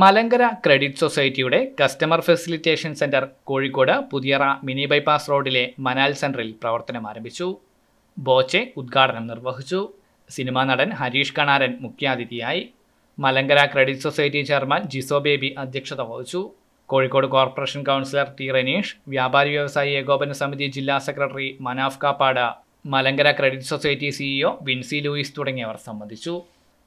Malankara credit സൊസൈറ്റിയുടെ customer facilitation centre Kozhikode Puthiyara mini bypass റോഡിലെ മനാൽ സെന്ററിൽ പ്രവർത്തനം ആരംഭിച്ചു ബോച്ചെ ഉദ്ഘാടനം നിർവഹിച്ചു സിനിമാ നടൻ ഹരീഷ് കണാരൻ മുഖ്യാതിഥിയായി Malankara credit society chairman Jiso Baby അധ്യക്ഷത വഹിച്ചു Kozhikode corporation councillor T Ranish വ്യാപാരി വ്യവസായി ഏകോപന സമിതി ജില്ലാ secretary Manaf Kappad Malankara credit society CEO Vincy Louis തുടങ്ങിയവർ സംബന്ധിച്ചു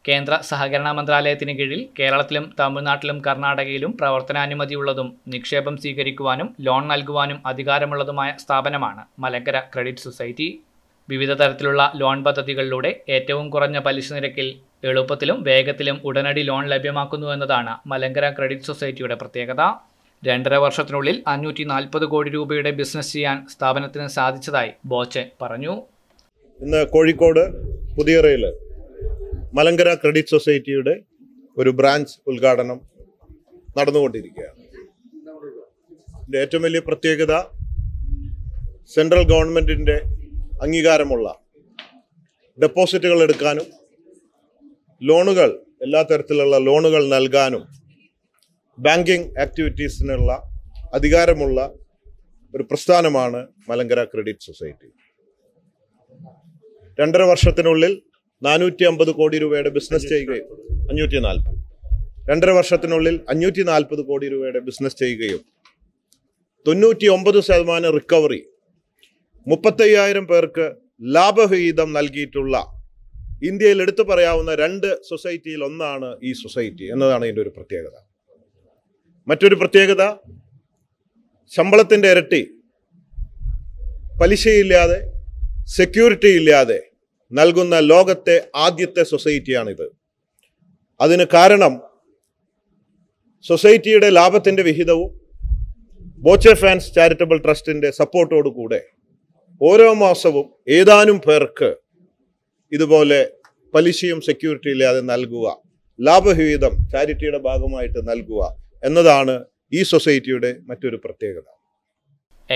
കേന്ദ്ര സഹകരണ മന്ത്രാലയത്തിന് കീഴിൽ കേരളത്തിലും തമിഴ്നാട്ടിലും കർണാടകയിലും പ്രവർത്തനാനുമതിയുള്ളതും നിക്ഷേപം സ്വീകരിക്കുവാനും ലോൺ നൽകുവാനും അധികാരമുള്ളതുമായ സ്ഥാപനമാണ് മലങ്കര ക്രെഡിറ്റ് സൊസൈറ്റി വിവിധ തരത്തിലുള്ള ലോൺ പദ്ധതികളിലൂടെ ഏറ്റവും കുറഞ്ഞ പലിശ നിരക്കിൽ എളുപ്പത്തിലും വേഗത്തിലും ഉടനടി ലോൺ ലഭ്യമാക്കുന്നു എന്നതാണ് മലങ്കര ക്രെഡിറ്റ് സൊസൈറ്റിയുടെ പ്രത്യേകത രണ്ടര വർഷത്തിനുള്ളിൽ അഞ്ഞൂറ്റി നാൽപ്പത് കോടി രൂപയുടെ ബിസിനസ് ചെയ്യാൻ സ്ഥാപനത്തിന് സാധിച്ചതായി ബോച്ചെ പറഞ്ഞു ഇന്ന് കോഴിക്കോട് പുതിയ റെയിൽ മലങ്കര ക്രെഡിറ്റ് സൊസൈറ്റിയുടെ ഒരു ബ്രാഞ്ച് ഉദ്ഘാടനം നടന്നുകൊണ്ടിരിക്കുകയാണ് ഇതിൻ്റെ ഏറ്റവും വലിയ പ്രത്യേകത സെൻട്രൽ ഗവൺമെൻറ്റിൻ്റെ അംഗീകാരമുള്ള ഡെപ്പോസിറ്റുകൾ എടുക്കാനും ലോണുകൾ എല്ലാ തരത്തിലുള്ള ലോണുകൾ നൽകാനും ബാങ്കിങ് ആക്ടിവിറ്റീസിനുള്ള അധികാരമുള്ള ഒരു പ്രസ്ഥാനമാണ് മലങ്കര ക്രെഡിറ്റ് സൊസൈറ്റി രണ്ടര വർഷത്തിനുള്ളിൽ നാനൂറ്റി അമ്പത് കോടി രൂപയുടെ ബിസിനസ് ചെയ്യുകയും അഞ്ഞൂറ്റി നാൽപ്പത് രണ്ടര വർഷത്തിനുള്ളിൽ അഞ്ഞൂറ്റി നാൽപ്പത് കോടി രൂപയുടെ ബിസിനസ് ചെയ്യുകയും തൊണ്ണൂറ്റി ഒമ്പത് ശതമാനം റിക്കവറി മുപ്പത്തയ്യായിരം പേർക്ക് ലാഭവിഹിതം നൽകിയിട്ടുള്ള ഇന്ത്യയിൽ എടുത്തു പറയാവുന്ന രണ്ട് സൊസൈറ്റിയിൽ ഒന്നാണ് ഈ സൊസൈറ്റി എന്നതാണ് ഇതിൻ്റെ ഒരു പ്രത്യേകത മറ്റൊരു പ്രത്യേകത ശമ്പളത്തിൻ്റെ ഇരട്ടി പലിശയില്ലാതെ സെക്യൂരിറ്റി ഇല്ലാതെ നൽകുന്ന ലോകത്തെ ആദ്യത്തെ സൊസൈറ്റിയാണിത് അതിന് കാരണം സൊസൈറ്റിയുടെ ലാഭത്തിൻ്റെ വിഹിതവും ബോച്ചെ ഫാൻസ് ചാരിറ്റബിൾ ട്രസ്റ്റിൻ്റെ സപ്പോർട്ടോടുകൂടെ ഓരോ മാസവും ഏതാനും പേർക്ക് ഇതുപോലെ പലിശയും സെക്യൂരിറ്റിയും ഇല്ലാതെ നൽകുക ലാഭവിഹിതം ചാരിറ്റിയുടെ ഭാഗമായിട്ട് നൽകുക എന്നതാണ് ഈ സൊസൈറ്റിയുടെ മറ്റൊരു പ്രത്യേകത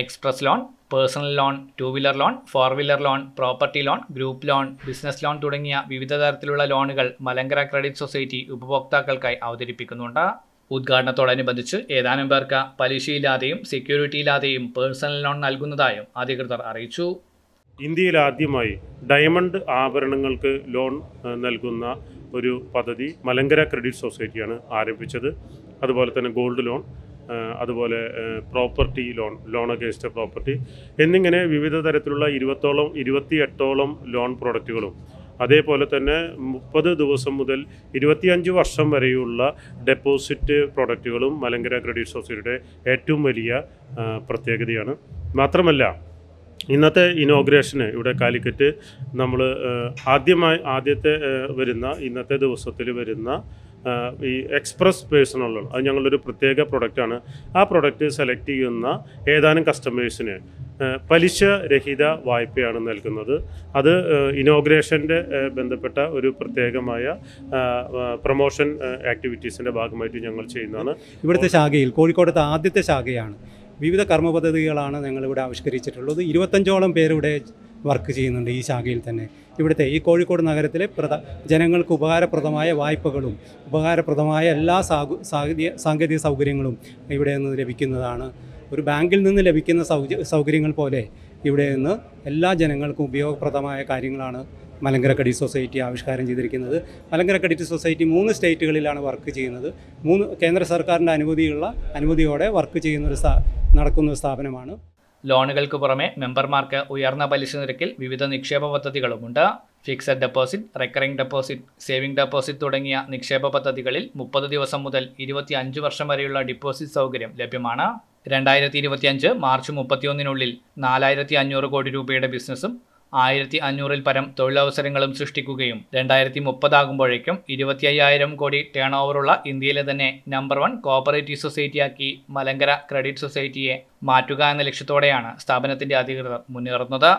express loan personal loan two wheeler loan four wheeler loan property loan group loan business loan തുടങ്ങിയ വിവിധ തരത്തിലുള്ള ലോണുകൾ മലങ്കര ക്രെഡിറ്റ് സൊസൈറ്റി ഉപഭോക്താക്കൾക്കായി അവതരിപ്പിക്കുന്നുണ്ട് ഉദ്ഘാടനത്തോടനുബന്ധിച്ച് ഏതാനും പേർക്ക് പലിശയില്ലാതെയും സെക്യൂരിറ്റി ഇല്ലാതെയും പേഴ്സണൽ ലോൺ നൽകുന്നതായും അധികൃതർ അറിയിച്ചു ഇന്ത്യയിൽ ആദ്യമായി ഡയമണ്ട് ആഭരണങ്ങൾക്ക് ലോൺ നൽകുന്ന ഒരു പദ്ധതി മലങ്കര ക്രെഡിറ്റ് സൊസൈറ്റിയാണ് ആരംഭിച്ചത് അതുപോലെ തന്നെ ഗോൾഡ് ലോൺ അതുപോലെ property loan loan against property എന്നിങ്ങനെ വിവിധ തരത്തിലുള്ള ഇരുപത്തോളം ഇരുപത്തിയെട്ടോളം ലോൺ പ്രൊഡക്റ്റുകളും അതേപോലെ തന്നെ മുപ്പത് ദിവസം മുതൽ ഇരുപത്തിയഞ്ച് വർഷം വരെയുള്ള ഡെപ്പോസിറ്റ് പ്രോഡക്റ്റുകളും മലങ്കര ക്രെഡിറ്റ് സൊസൈറ്റിയുടെ ഏറ്റവും വലിയ പ്രത്യേകതയാണ് മാത്രമല്ല ഇന്നത്തെ ഇനോഗ്രേഷന് ഇവിടെ കാലിക്കറ്റ് നമ്മൾ ആദ്യമായി ആദ്യത്തെ വരുന്ന ഇന്നത്തെ ദിവസത്തിൽ വരുന്ന ഈ എക്സ്പ്രസ് പേഴ്സണലുകൾ അത് ഞങ്ങളൊരു പ്രത്യേക പ്രൊഡക്റ്റാണ് ആ പ്രൊഡക്റ്റ് സെലക്ട് ചെയ്യുന്ന ഏതാനും കസ്റ്റമേഴ്സിന് പലിശ രഹിത വായ്പയാണ് നൽകുന്നത് അത് ഇനോഗ്രേഷൻ്റെ ബന്ധപ്പെട്ട ഒരു പ്രത്യേകമായ പ്രൊമോഷൻ ആക്ടിവിറ്റീസിൻ്റെ ഭാഗമായിട്ട് ഞങ്ങൾ ചെയ്യുന്നതാണ് ഇവിടുത്തെ ശാഖയിൽ കോഴിക്കോടത്തെ ആദ്യത്തെ ശാഖയാണ് വിവിധ കർമ്മ പദ്ധതികളാണ് ഞങ്ങളിവിടെ ആവിഷ്കരിച്ചിട്ടുള്ളത് ഇരുപത്തഞ്ചോളം പേരിവിടെ വർക്ക് ചെയ്യുന്നുണ്ട് ഈ ശാഖയിൽ തന്നെ ഇവിടുത്തെ ഈ കോഴിക്കോട് നഗരത്തിലെ പ്രധ ജനങ്ങൾക്ക് ഉപകാരപ്രദമായ വായ്പകളും ഉപകാരപ്രദമായ എല്ലാ സാഗു സാങ്കേതിക സൗകര്യങ്ങളും ഇവിടെ നിന്ന് ലഭിക്കുന്നതാണ് ഒരു ബാങ്കിൽ നിന്ന് ലഭിക്കുന്ന സൗകര്യങ്ങൾ പോലെ ഇവിടെ നിന്ന് എല്ലാ ജനങ്ങൾക്കും ഉപയോഗപ്രദമായ കാര്യങ്ങളാണ് മലങ്കര ക്രെഡിറ്റ് സൊസൈറ്റി ആവിഷ്കാരം ചെയ്തിരിക്കുന്നത് മലങ്കര ക്രെഡിറ്റ് സൊസൈറ്റി മൂന്ന് സ്റ്റേറ്റുകളിലാണ് വർക്ക് ചെയ്യുന്നത് മൂന്ന് കേന്ദ്ര സർക്കാരിൻ്റെ അനുമതിയുള്ള അനുമതിയോടെ വർക്ക് ചെയ്യുന്ന ഒരു നടക്കുന്ന ഒരു സ്ഥാപനമാണ് ലോണുകൾക്ക് പുറമെ മെമ്പർമാർക്ക് ഉയർന്ന പലിശ നിരക്കിൽ വിവിധ നിക്ഷേപ പദ്ധതികളുമുണ്ട് fixed deposit recurring deposit saving deposit തുടങ്ങിയ നിക്ഷേപ പദ്ധതികളിൽ മുപ്പത് ദിവസം മുതൽ ഇരുപത്തി അഞ്ച് വർഷം വരെയുള്ള ഡിപ്പോസിറ്റ് സൗകര്യം ലഭ്യമാണ് രണ്ടായിരത്തി ഇരുപത്തിയഞ്ച് മാർച്ച് മുപ്പത്തിയൊന്നിനുള്ളിൽ നാലായിരത്തി അഞ്ഞൂറ് കോടി രൂപയുടെ ബിസിനസ്സും ആയിരത്തി അഞ്ഞൂറിൽ പരം തൊഴിലവസരങ്ങളും സൃഷ്ടിക്കുകയും രണ്ടായിരത്തി മുപ്പതാകുമ്പോഴേക്കും ഇരുപത്തി അയ്യായിരം കോടി ടേൺ ഓവറുള്ള ഇന്ത്യയിലെ തന്നെ നമ്പർ വൺ കോപ്പറേറ്റീവ് സൊസൈറ്റിയാക്കി മലങ്കര ക്രെഡിറ്റ് സൊസൈറ്റിയെ മാറ്റുക എന്ന ലക്ഷ്യത്തോടെയാണ് സ്ഥാപനത്തിന്റെ അധികൃതർ മുന്നേറുന്നത്